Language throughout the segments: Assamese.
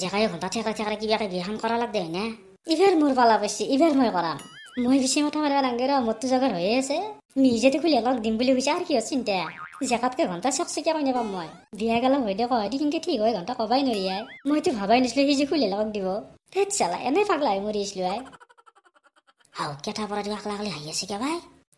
জেগাই ঘণ্টা ঠেকা ঠেকা কিবাকে বিহান করা হয় না ইভের মোর পালা পাইছি ইভের মই করা মই বেশি মাথা মাৰিব নাংগে ৰ মোৰতো জগার হৈয়ে আছে তো খুলি অলপ দিম বুলি কৈছে আৰু কি চিন্তা জেকাতকে ঘণ্টা চকচকীয়া কৰি নাপাম মই বিয়া গেলাম হৈ দে কয় কিন্তু ঠিক হয় ঘণ্টা কবাই মই মইতো ভাবাই নাছিলোঁ সি যে খুলি লগ দিব ধেত চালা এনে পাগলা হৈ মৰিছিলোঁ আই হাও কেটা পৰা দিবা আকলা আছে হাঁহি আছে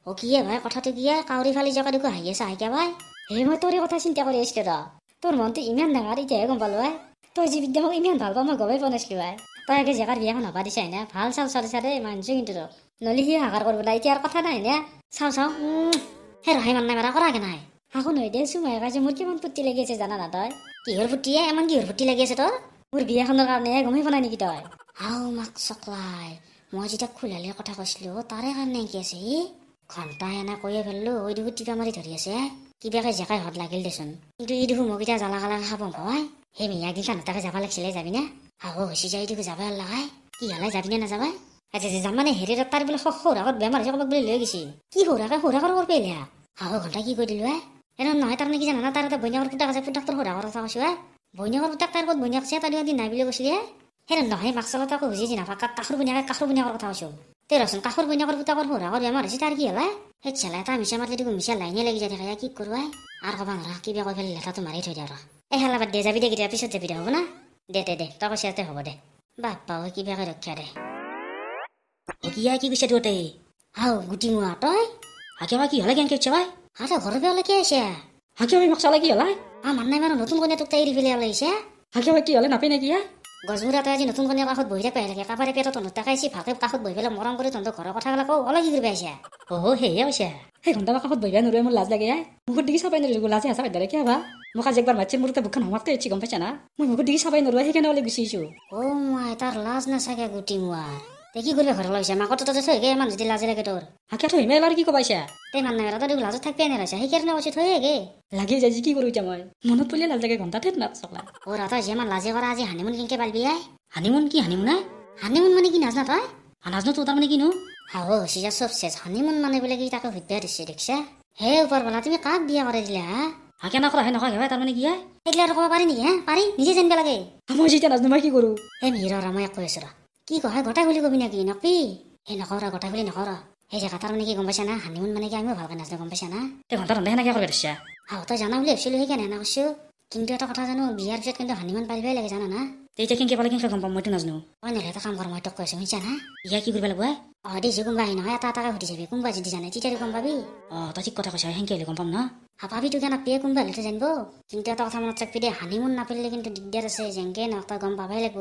ও কি এ ভাই কথাটো কিয়ে কাউৰী ফালি জেগা দেখো হাঁহি আছে কে ভাই হে মই তোৰে কথা চিন্তা কৰি আছিলোঁ ৰ তোৰ মনটো ইমান ডাঙৰ এতিয়াহে গম পালো আই 도지 먹이면 밥 먹어 왜 보내 싫어해 따게 제가 비하면 나발이 샤이네 발 사우사르 사대 만중인데도 놀리 히 하가 걸 보다 이티 알것 하나 있네 사우사 음 해로 하이 만나 말아 거라게 나이 하고 너 이제 숨어 해 가지고 물기 만 붙지 레게 제잖아 나다 기어 붙지야 에만 기어 붙지 레게 제도 우리 비하는 거 가네 고미 보나 니기도 아우 막 속라이 뭐지다 쿨랄레 것 하고 싫어 따라 갔네 게세 컨타이나 고여 별로 어디 붙지가 말이 더리세 기대가 제가 헛 라길 대신 이리 이리 후 먹이자 잘라가라 하번 거와 এমি ইয়াক দিলে নতাকে যাব লাগছিলে না আৰু হৈছে যাই দিব যাবা লগাই কি হলে যাবিনে নাযাবা আচ্ছা যাম মানে হেৰি তাৰ বোলে সৌৰাকত বেমাৰ হৈছে কবাক বুলি লৈ গৈছে কি সৌৰাকে সৌৰাকৰ কৰিব এলিয়া আৰু ঘণ্টা কি কৰি দিলোঁ এনে নহয় তাৰমানে কি জানা না তাৰ এটা বৈনীয়াকৰ পুতাক আছে পুতাকটোৰ সৌৰাকৰ কথা কৈছোঁ বৈনীয়াকৰ পুতাক তাৰ ক'ত বৈনীয়াক চাই তাৰ নাই বুলি কৈছিলে হেৰি নহয় মাছ চলা তাকো বুজিছে নাপাক কাষৰ বনীয়াকে কাষৰ বনীয়াকৰ কথা কৈছোঁ তে ৰচোন কাষৰ বৈনীয়াকৰ পুতাকৰ সৌৰাকৰ বেমাৰ হৈছে তাৰ কি হল সেই চেলা এটা মিছা মাতিলে দেখোন মিছা লাইনে লাগি যায় থাকে কি কৰোঁ আৰু কবা ৰ কিবা কৈ পেলাই লেটাটো মাৰি থৈ দিয়া আৰু এই হেলা বাদ দে যাবি দে কেতিয়া পিছত যাবি দে হ'ব না দে দে দে তই কৈছে হ'ব দে বাপ্পা অ' কিবাকে ৰক্ষা দে কিয়া কি কৈছে তোতে হাও গুটি মোৱা তই হাকে বা কি হ'লে কেনকে উঠছে বাই হাত ঘৰৰ পৰা লৈকে আহিছে হাকে বাই মোক চালে কি হ'লে আ মান নাই মানুহ নতুন কন্যা তোক তাই দিবলৈ ওলাইছে হাকে বাই কি হ'লে নাপে নে কি গজমুৰা তই আজি নতুন কন্যা কাষত বহি থাকে লাগে কাবাৰে পেটত অনুতা খাইছে ভাকে কাষত বহি পেলাই মৰম কৰি তহঁতৰ ঘৰৰ কথা গলাকো অলপ কি কৰিব আহিছে অ' সেয়ে হৈছে সেই ঘণ্টা কাষত বহিব নোৱাৰে মোৰ লাজ লাগে মুখত দেখি চাব নোৱাৰিলোঁ লাজে আছে বাইদেউ কিয় বা মোক আজি একবাৰ মাতিছিল মোৰ তাতে বুকখন হমাতকৈ আহিছে গম পাইছা না মই মুখত ডিঙি চাবাই নোৱাৰোঁ সেইকাৰণে ওলাই গুচি আহিছোঁ অ' মই তাৰ লাজ না নাচাগে গুটি মোৱাৰ তই কি কৰিব ঘৰত লাগিছে মাকতো তই থৈ গে ইমান যদি লাজে লাগে তোৰ হাকে থৈ হিমাই আৰু কি কবাইছা তই মান নামেৰা তই লাজত থাকিবই নাৰাইছা সেইকাৰণে কৈছে থৈ গে লাগি যায় কি কৰোঁ এতিয়া মই মনত পৰিলে লাজ লাগে ঘণ্টাতে নাপ চকলা অ' ৰাতা যে ইমান লাজে কৰা আজি হানিমুন কেনেকৈ পালবি আই হানিমুন কি হানিমুন আই হানিমুন মানে কি নাজনা তই নাজনো তোৰ তাৰমানে কিনো হাও হৈছে চব চেচ হানিমুন মানে বোলে কি তাকে সুধিব দিছে দেখিছা হে ওপৰবেলা তুমি কাক বিয়া কৰাই দিলা হা ভাগে নাখলা হয় নহয় হেবাই তাৰমানে কি হে এইগিলা ক'ব পাৰি নেকি হে পাৰি নিজে জানিব লাগে মই যেতিয়া নাজানো মই কি কৰোঁ এই মিহিৰ ৰা মই কৈ আছো ৰ কি কয় গোটাই খুলি কবি নেকি নকবি হে নকৰ গোটাই খুলি নকৰ সেই জেগা মানে কি গম পাইছা না হানিমুন মানে কি আমি ভালকৈ নাজানো গম পাইছা না এই ঘণ্টা ৰন্ধা সেনেকৈ কৰি দিছা আৰু তই জানা বুলি ভাবিছিলোঁ সেইকাৰণে এনে কৈছোঁ কিন্তু এটা কথা জানো বিয়াৰ পিছত কিন্তু হানিমুন পাৰিবই লাগে জানা না তেতিয়া কেংকে পালে কেংকে গম পাম মইতো নাজানো অ নেলে এটা কাম কৰ মই তোক কৈ আছো শুনিছা না ইয়াৰ কি কৰিব লাগিব অ দেখিছো কোনোবা আহি নহয় এটা এটাকে সুধি যাবি কোনোবা যদি জানে তেতিয়া গম পাবি অ তই ঠিক কথা কৈছা সেংকে গম পাম ন হাপাবি তোকে নাপিয়ে কোনোবা হ'লেতো জানিব কিন্তু এটা কথা মনত চাকপি দে হানিমুন নাপালিলে কিন্তু দিগদাৰ আছে যেংকে ন তই গম পাবই লাগিব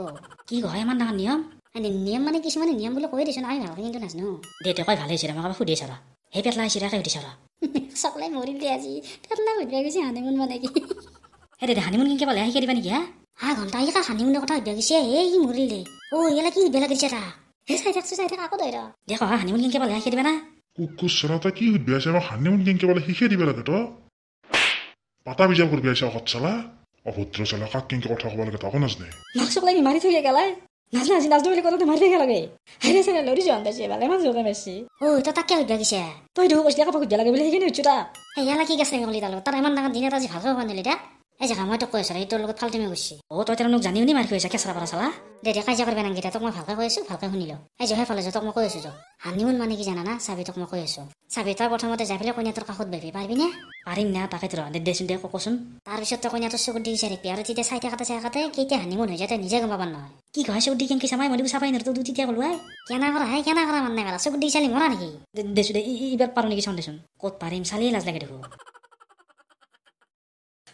কি ঘৰ ইমান ডাঙৰ নিয়ম নিয়ম মানে কিছুমানে নিয়ম বুলি কৈ দিছো নাই ভালকৈ কিন্তু নাজানো দে তই কৈ ভালে হৈছে মই কাৰোবাক সুধিছা ৰ সেই পেটলা আহিছে তাকে সুধিছা ৰ চকলাই মৰিল দে আজি পেটলা সুধিব গৈছে হানিমুন মানে কি এ দে হানিমুন কিনকে পালে শিকাই দিবা নেকি হা হা ঘণ্টা আহি কাৰ হানিমুনৰ কথা সুধিব গৈছে এ সি মৰিল দে অ ইয়ালে কি সুধিব লাগিছে এটা হে চাই থাকছো চাই থাক আকৌ দৈৰ দেখ হা হানিমুন কিনকে পালে শিকাই দিবা না কুকু চৰাটা কি সুধিব আছে আমাৰ হানিমুন কিনকে পালে শিকাই দিব লাগে তো পাতা বিজাব কৰিব আছে অকত চলা অভদ্ৰ চলা কাক কিনকে কথা ক'ব লাগে তাকো নাজনে নাকচক লাগি মাৰি থৈ গেলে নাজনে আজি নাজনো বুলি কথাতে মাৰি থাকে লাগে হেৰি চাই লৰি যোৱা দে যে ভালে মাজতে বেছি অ তই তাকে সুধিব গৈছে তই দুখ কৈছিলে কাপোৰ সুধিব লাগে বুলি সেইখিনি সুধিছো তা সেয়ালা কি গেছে তাৰ ইমান ডাঙৰ দিন এটা আজি ভাল হ'ব নালি দিয়া এই জেগা মই তোক কৈ আছো ৰ এইটোৰ লগত ফাল্টিমে গৈছে অ' তই তাৰ মোক জানিও নি মাৰি কৈছা কেঁচৰা পৰা চালা দে দে কাজিয়া কৰিব নাংগি তোক মই ভালকৈ কৈ আছো ভালকৈ শুনি লওঁ এই জহে ফালে যাওঁ তোক মই কৈ আছো যাওঁ হানিমুন মানে কি জানা না চাবি তোক মই কৈ আছো চাবি তই প্ৰথমতে যাই পেলাই কইনাটোৰ কাষত বহিবি পাৰিবি নে পাৰিম না তাকে তোৰ দে দেচোন দে কচোন তাৰপিছত তই কইনাটোৰ চকুত দি চাই ৰাখিবি আৰু তেতিয়া চাই থাকোঁতে চাই থাকোঁতে কেতিয়া হানিমুন হৈ যায় তই নিজে গম পাবা নহয় কি কয় চকুত দি কেনকি চাবাই মই চাবাই নোৱাৰো তোৰ তেতিয়া ক'লো হাই কেনা কৰা হাই কেনা কৰা মানে চকুত দি চালি মৰা নেকি দেচোন দে এইবাৰ পাৰোঁ নেকি চাওঁ দেচোন ক'ত পাৰিম চালিয়ে লাজ লাগে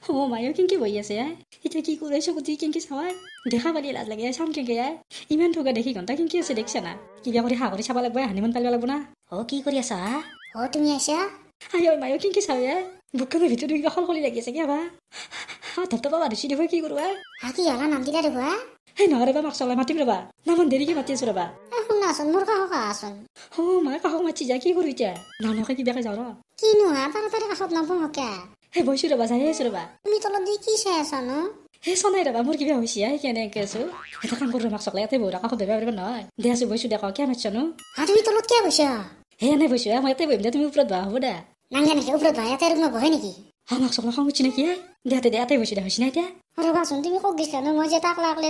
ও মায়ো কেনকে বহি আছে আই এতিয়া কি কৰিছ যি কেনকে চাওঁ দেখা পালি লাজ লাগে চাম কেনকে আই ইমান ঠগা দেখি ঘণ্টা কেনকে আছে দেখিছা না কিবা কৰি হাঁহৰি চাব লাগিব হানিমান পালিব লাগিব না অ কি কৰি আছা অ তুমি আছা আই ঐ মায়ো কেনকে চাওঁ আই বুকুৰ ভিতৰত কিবা সলসলি লাগি আছে কি হবা অ ধৰ তাৰ বাবা ৰুচি দিব কি কৰো আই হা কি হলা নাম দিলা দেখুৱা হে নহয় ৰবা মাক চলাই মাতিম ৰবা না মই দেৰিকৈ মাতি আছো ৰবা শুনাচোন মোৰ কাষক আছোন অ মায়ে কাষক মাতিছে যা কি কৰো এতিয়া নানকে কিবাকে যাওঁ ৰ কিনো আৰু তাৰে কাষত নাপাওঁ কিয়া হে বহিছো ৰবা চাই হৈছো ৰবা তুমি তলত দি কি চাই আছা ন হে চনাই ৰবা মোৰ কিবা হৈছে আহি কেনে আছো এটা কাম কৰোঁ মাক চকলাই বহুত আকৌ সুধিব পাৰিব নহয় দে আছো বহিছো দেখ কিয় মাতিছ নো তুমি তলত কিয় বহিছা হে এনে বহিছো মই ইয়াতে বহিম দে তুমি ওপৰত বাহ হ'ব দে নাংগে নেকি ওপৰত বাহ ইয়াতে মই বহে নেকি মাক চকলা খং উঠছি নেকি দে তে দে দে হৈছে না এতিয়া ৰবাচোন তুমি ক'ত গৈছিলা ন মই তাক লাগলে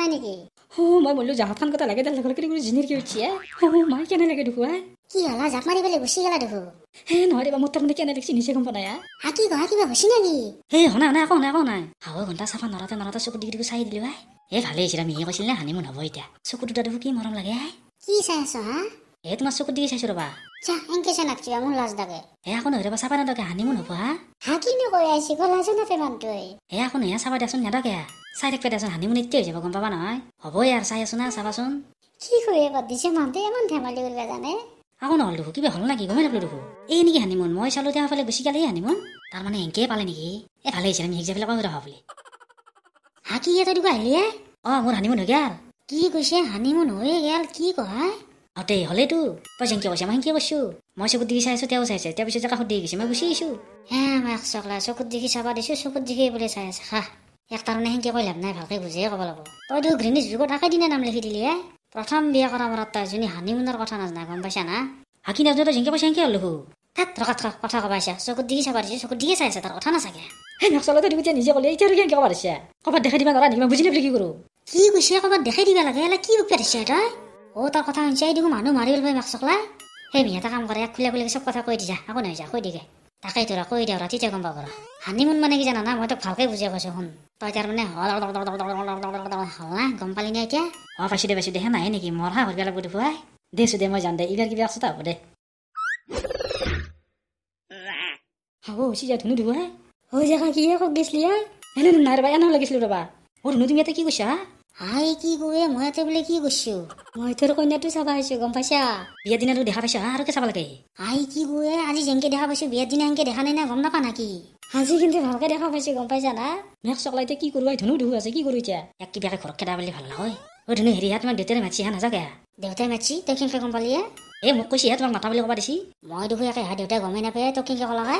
নাই নেকি হু মই বোলো জাহাজখান কথা লাগে মই কেনে দেখুৱাই কি হলা জাপ মাৰি পেলাই গুচি গেলা দেখো হে নহয় দেবা মোৰ তাৰমানে কেনে দেখিছি নিচে গম পাই আ কি কিবা হৈছি নেকি হে শুনা শুনা একো শুনা একো নাই আৰু ঘণ্টা চাফা নৰাতে নৰাতে চকু দিগিটো চাই দিলো আই ভালেই হৈছিলা মিহি কৈছিল নে হানিমুন হ'ব এতিয়া চকু দুটা দেখো কি মৰম লাগে আই কি চাই আছ হা এ তোমাৰ চকু দিগি চাইছো ৰবা হ'ব ইয়াৰ চাই আছো না চাবাচোন কি কৰিব দিছে মানে আকৌ নহ'ল দেখো কিবা হ'ল নেকি গমেই নাপালো দেখো এই নেকি হানিমন মই চালো তেওঁ ফালে গুচি গালেই হানিমন তাৰমানে এনেকেই পালে নেকি এ ভালে হৈছে আমি হিজাবিলাক পাব ৰখা বুলি হা কি এটা দুখ আহিলে অ মোৰ হানিম হৈ গেল কি কৈছে হানিমন হৈ গেল কি কয় আৰু তে হ'লেতো তই যেনকে কৈছে মই সেনকে কৈছো মই চকুত দেখি চাইছো তেওঁ চাইছে তেওঁ পিছত কাষত দেখি গৈছে মই গুচি আহিছো হে মই চকলা চকুত দেখি চাবা দিছো চকুত দেখি বোলে চাই আছে হা এক তাৰমানে সেনকে কৈ লাভ নাই ভালকে বুজিয়ে কব লাগিব তই দেখো ঘৃণী যুগত আকাই দিনে নাম লিখি দিলি হে প্ৰথম বিয়া কৰা মূৰত হানি হানিমুনৰ কথা নাজানা গম পাইছা না হাকি আকি তই ঝিংকে পইচা এনেকে লোহো তাত কথা কব আছা চকুত দিয়ে চাব দিছে চকুত দিয়ে চাই আছে তাৰ কথা নাচাকে হে কি কৰো কি কৈছে ক'ৰবাত দেখাই দিবা লাগে কি বুকে দিছে এটা অ' তাৰ কথা শুনিছাই দিব মানুহ মাৰি গ'ল পাই মাক চকলা হে মিহঁতে কাম কৰে খুলে খুলি সব কথা কৈ দিছা কৈ দিগে তাকেই তোরা কৈ দিয়া ৰাতিতে গম পাব মন মানে কি জানা না মই ভালকে ভালকৈ বুজি কৈছো শুন তই তাৰমানে হল হল না গম পালি নে এতিয়া অ পাইছো দে পাইছো দে হে নাহে নেকি মৰহা গলা লাগিব দেখুৱাই দেচো দে মই যাম দে ইবার কিবা আছে হ'ব দে হ'ব হৈছি যা ধুনু ধুৱাই হৈ জায়গা কি কক গেছিলি নাই ৰ'বা এনে লাগিছিলো ৰ'বা অ ধুনু তুমি কি কৈছা আই কি কয় মই ইয়াতে বোলে কি কৰিছো মই তোৰ কইনাটো চাবা আছো গম পাইছা বিয়া দিনাটো দেখা পাইছা আৰু কে চাব লাগে আই কি কয় আজি যেনকে দেখা পাইছো বিয়া দিনা এনকে দেখা নাই না গম নাপা নাকি আজি কিন্তু ভালকে দেখা পাইছো গম পাইছা না মেক চকলাই কি কৰোৱাই ধনু ধু আছে কি কৰো এতিয়া এক কিবাকে ঘৰত খেদা বুলি ভাল নহয় ঐ ধুনু হেৰি হাত তোমাক দেউতাই মাতিছে হা নাযাকে দেউতাই মাতিছি তই কেনকে গম পালি এ মোক কৈছে হে তোমাক মাতা বুলি কবা দিছি মই দেখো একে হা দেউতাই গমেই নাপায় তই কেনকে কলা হা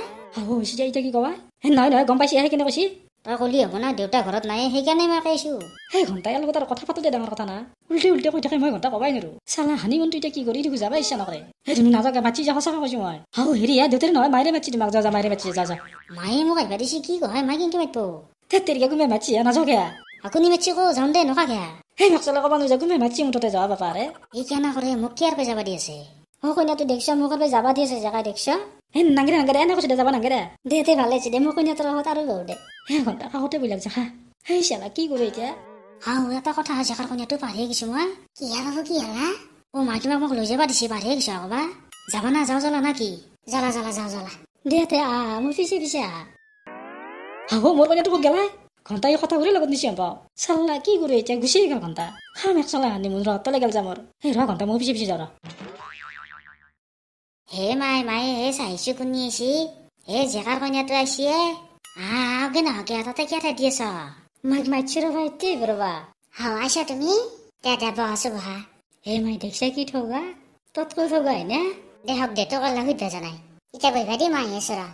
হৈছে এতিয়া কি কবা নাই নহয় গম পাইছি হে কেনে কৈছি তই ক'লি হ'ব না দেউতা ঘৰত নাই সেইকাৰণে মই কৈছো সেই ঘণ্টাই লগত আৰু কথা পাতোতে ডাঙৰ কথা না উল্টে উল্টে কৈ থাকে মই ঘণ্টা কবাই নোৰো চালা হানি মন্তু এতিয়া কি কৰি দিব যাবা ইচ্ছা নকৰে সেই তুমি নাযাওঁ মাতি যা সঁচাকৈ কৈছো মই হাও হেৰি হে দেউতাৰে নহয় মায়ে মাতি তোমাক যা যা মায়েৰে মাতিছে যা যা মায়ে মোক আহিবা দিছে কি কয় মাই কিন্তু মাতিব তেতিয়া কোনে মাতিছে নাযাওঁ কেয়া আকুনি মাতিছে কও যাওঁ দে নকা কেয়া হেই মাক চালে কবা নোযোৱা কোনে মাতি মুঠতে যাবা পাৰে এই কেনা কৰে মোক কিয়াৰ কৈ যাব দি আছে মোৰ কইনাটো দেখিছ মোৰ ঘৰত যাব দিছে জেগা দেখিছ হে নাগিৰে নাগিৰে এনে কৈছে দে যাব নাগিৰে দে দে ভাল আছে দে মোৰ কইনাটোৰ লগত আৰু বহু দে হে ঘণ্টা কাষতে বুলি লাগিছে হা হেই চাবা কি কৰো এতিয়া হা মোৰ এটা কথা আছে কাৰ কইনাটো পাৰিয়ে গৈছো মই কি হাৰ কি হাৰা অ মা তোমাক মোক লৈ যাবা দিছে পাৰি গৈছো আকৌ বা যাবা না যাওঁ জ্বলা না কি জ্বলা জ্বলা যাওঁ জ্বলা দে তে আহ মই পিছে পিছে আহ হাও মোৰ কইনাটো কত গেলাই ঘণ্টা কথা ঘূৰি লগত নিছে বাৰু চাল্লা কি কৰো এতিয়া গুচি গেল ঘণ্টা হাম এক চলা আনি মোৰ ৰহতলৈ গেল যা মোৰ সেই ৰহ ঘণ্টা মই পিছে পিছে যাওঁ ৰ ए माय माय ए साइशु कुन्नी शी ए जगार कोन्या तो ऐसी है आ अगे ना अगे आता तो क्या रहती है सो मग मैं चुरो भाई ती बरवा हाँ आशा तुम्ही क्या दा बहस हुआ ए माय देख से की ठोगा तो तो ठोगा है ना दे हक दे तो कल लगी दा जाना है इतना भाई भाई माय है सरा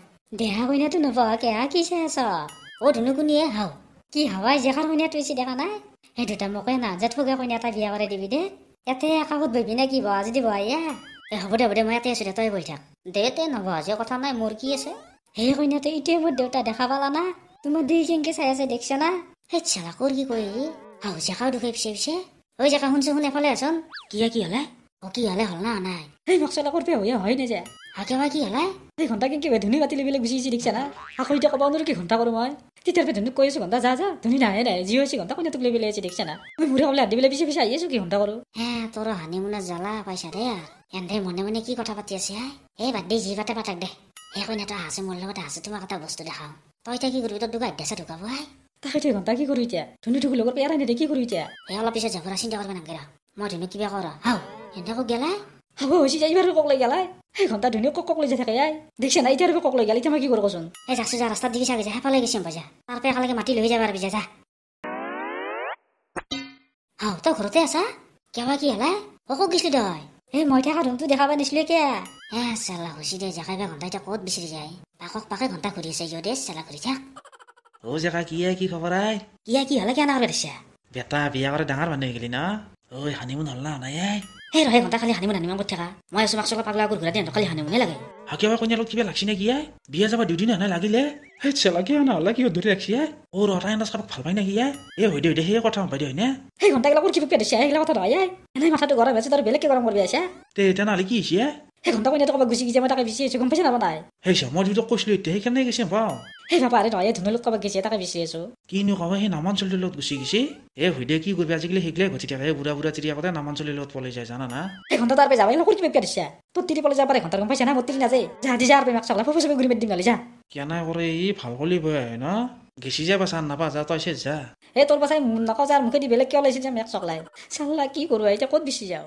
दे हाँ कोन्या तो नफा के आ किसे है सो ओ दुनु कुन्नी है हाँ की हवा जगार कोन्या तो ऐसी देखा ना है दुटा मोकोया ना जट होगा कोन्या ता बिया करे दिविदे या ते या कहूँ बेबी ना की बाज दिवाया হ'ব দে হ'ব দে মই ইয়াতে আছোঁ দে তই বহি থাক দে তে নবহা যে কথা নাই মোৰ কি আছে সেই কইনাটো এতিয়া মোৰ দেউতা দেখা পালা না তোমাৰ দুই কেংকে চাই আছে দেখিছ না সেই চেলা কৰ কি কৈ আহো জেকাও দুখে পিছে পিছে ঐ জেকা শুনচোন শুন এফালে আছোন কি কি হ'লে অ কি হ'লে হ'ল না নাই সেই মচলা কৰ্পে হৈয়ে হয় নে যে আগে বা কি হ'লে সেই ঘণ্টা কেংকে ধুনী বাতিলে বেলেগ গুচি গুচি দেখিছে না আকৌ এতিয়া ক'ব নোৱাৰো কি ঘণ্টা কৰো মই তেতিয়াৰ পৰা ধুনীয়া কৈ আছো ঘণ্টা যা যা ধুনী নাহে নাহে জিঅ' আছে ঘণ্টা কোনে তোক লৈ পেলাই আছে দেখিছে না মই মোৰ হ'বলৈ আদি পেলাই পিছে পিছে আহি আছো কি ঘণ্টা কৰো হে তোৰ হানি মোনে জ্বলা পাইছা দে এন্ধে মনে মনে কি কথা পাতি আছে হাই এই বাদ দে যি পাতে পাতাক দে হে কোনে তই হাঁচে মোৰ লগত হাঁচে তোমাক এটা বস্তু দেখাওঁ তই এতিয়া কি কৰিবি তোৰ দুগা আধ্যাছে ঢুকাব হাই তাকে তই ঘণ্টা কি কৰো এতিয়া ধুনী তোক লগত পেয়াৰ আনি কি কৰো এতিয়া হে অলপ পিছত যাবৰা চিন্তা কৰিব নাগে মই ধুনু কিবা কৰ হাও এন্ধে কওক গেলা হ'ব হৈছে যাই ঘণ্টা ধুনীয়া কক কক লৈ যাই থাকে আই দেখিছে নাই এতিয়া কক লৈ গেলি মই কি কৰো কচোন এই যাছো যা ৰাস্তাত দেখিছে আগে যা সেইফালে গৈছে বজা তাৰ পৰা একেলগে মাটি লৈ যাব আৰু যা হাও তই ঘৰতে আছা কেবা কি হ'লা অকো গৈছিলি তই এই মই থাকা ৰুমটো দেখাব নিছিলো কে এ চালা হৈছি দে জেকাই বা ঘণ্টা এতিয়া ক'ত বিচাৰি যায় পাকক পাকে ঘণ্টা ঘূৰি আছে যদি চেলা ঘূৰি থাক অ জেকা কি কি খবৰ আই কিয়া কি হ'লে কেনে বেটা বিয়া কৰা ডাঙৰ মানুহ হৈ গেলি না ঐ হানিমুন হ'ল না নাই সেই ৰহে ঘণ্টা খালী হানিমুন হানিমান কৰি থাকা মই আছো মাকচকৰ পাগলা আগৰ ঘূৰাতে সিহঁতক খালী হানিমুনে লাগে হাকি আমাৰ কন্যাৰ লগত কিবা লাগছি নে কি আই বিয়া যাব দুদিন এনে লাগিলে হেই চেলাকি এনে হ'লে কিহত ধৰি ৰাখছি আই অ' ৰটা এনে চাবক ভাল পাই নে কি আই এই হৈ দে হৈদে সেই কথা বাইদেউ হয়নে সেই ঘণ্টাগিলা কৰি কিবা পেটিছে সেইগিলা কথা নহয় আই এনে মাথাটো গৰম হৈছে তাৰ বেলেগ কি গৰম কৰি আছে তে এতিয়া নহ'লে কি হৈছে সেই ঘণ্টা মই এতিয়া গুচি গৈছে মই তাকে বিচি আছো গম পাইছে নাপা নাই সেই শৰ্মা দেউতাক কৈছিলো এতিয়া সেইকাৰণে গৈছে পাওঁ সেই নাপা আৰে নহয় ধুনীয়া লগত কাবাক গৈছে তাকে বিচি আছো কিনো কাব সেই নামাঞ্চলটোৰ লগত গুচি গৈছে এই ভিডিঅ কি কৰিবি আজিকালি শিকলে ঘটি থাকে এই বুঢ়া বুঢ়া চিৰিয়া কথা নামাঞ্চলীৰ লগত পলাই যায় জানা না সেই ঘণ্টা তাৰ পৰা যাব কৰি কিবা দিছে তোৰ তিৰি পলাই যাব পাৰে ঘণ্টাৰ গম পাইছে না মোৰ তিৰি নাযায় যা দি যা মাক চলা ফুচবি গুৰি মাতি দিম নালি যা কেনা কৰে ই ভাল কলি বয় ন গেছি যা বা চান নাপা যা তই চেছ যা এই তোৰ পাছাই নাকাও যাৰ মুখেদি বেলেগ কিয় লাগিছিল যে মেক চকলাই চাল্লা কি কৰোঁ এতিয়া ক'ত বিচি যাওঁ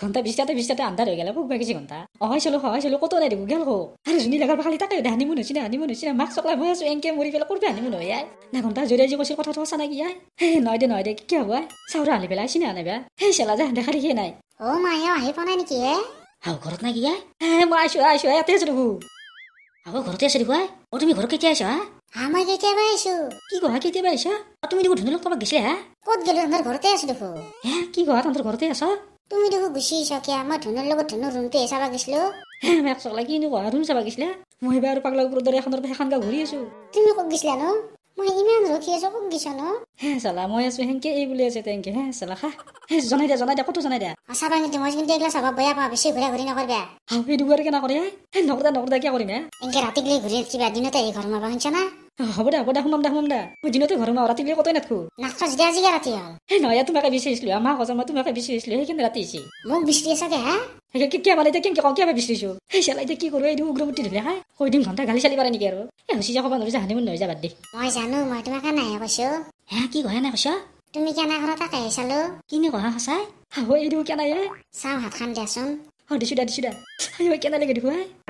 ঘণ্টা বিশটাতে বিশটাতে আন্ধাৰ হৈ গেল পুক বাকী ঘণ্টা অহাই চলো সহায় চলো ক'তো নাই দিব গেল হ আৰু জুনি লগাৰ খালি তাকে হানি মোন হৈছে না হানি মোন মাক চকলাই মই আছো এনকে মৰি পেলাই কৰবি হানি মোন হৈ আই না ঘণ্টা জোৰে যি কৈছিল কথাটো সঁচা নাই কি আই হে নহয় দে নহয় দে কি হ'ব আই চাউৰ আনি পেলাই আছে না আনিবা হেই চেলা যা দেখা দেখিয়ে নাই অ মায়ে আহি পোৱা নাই নেকি আৰু ঘৰত নাই কি আই হে মই আহিছো আহিছো ইয়াতে আছো দেখো আৰু ঘৰতে আছে দেখো আই অ তুমি ঘৰত কেতিয়া আহিছ হা কি কোৱা কেতিয়াবা আহিছা তুমি দেখো ধুনীয়া লগ ক'ৰবাত হা ক'ত গেলো ঘৰতে আছো দেখো কি কোৱা ঘৰতে আছ তুমি দেখো গুচি আহিছা কিয়া মই ধনৰ লগত ধনৰ ৰুমটো এই গৈছিলো মই চলা কিনো ৰুম চাবা গৈছিলা মই এবাৰ পাগলা ঘূৰি আছো তুমি ক'ত গৈছিলা ন মই ইমান ৰখি আছো কোন কি চালো হে চালা মই আছো হেংকে এই বুলি আছে তেংকে হে চালা খা হে জনাই দিয়া জনাই দিয়া কতো জনাই দিয়া আশা ভাঙি তুমি কিন্তু এইগুলা চাব বেয়া পাবা বেছি ঘূৰা ঘূৰি নকৰিবা আমি দুবাৰ কেনে কৰি হে নকৰা নকৰা কিয় কৰিম হে এনেকে ৰাতি গলি ঘূৰি কিবা দিনতে এই ঘৰ মাৰবা শুনছা না হ'ব দে হ'ব দে শুনাম দে শুনাম দে মই দিনতে ঘৰ মাৰো ৰাতি গলি কতই নাথাকো নাথাকো যেতিয়া আজি ৰাতি হ'ল হে নহয় তোমাকে বিচাৰিছিলো আমাৰ কথা মই তোমাকে বিচাৰিছিলো সেইখিনি ৰাতি হৈছি মোক বিচাৰি আছা আছাগে হা এতিয়া কি কি পালে এতিয়া কেনেকৈ কওঁ কি ভাবিছিলো সেই চেলাই এতিয়া কি কৰোঁ এইটো উগ্ৰপতি ধৰিলে হা কৈ দিম ঘণ্টা গালি চালি পাৰে নেকি আৰু এ হুচি যা ক'ব নোৱাৰি যা হানিমুন নহয় যাবাদ দে মই জানো মই তোমাক কেনেহে কৈছো হে কি কয় এনে কৈছ তুমি কেনে ঘৰত আহি চালো কিনো কয় সঁচাই হাহ এইটো কেনে চাও হাতখন দিয়াচোন অঁ দিছোঁ দা দিছোঁ দা কেনে লাগে দেখো হা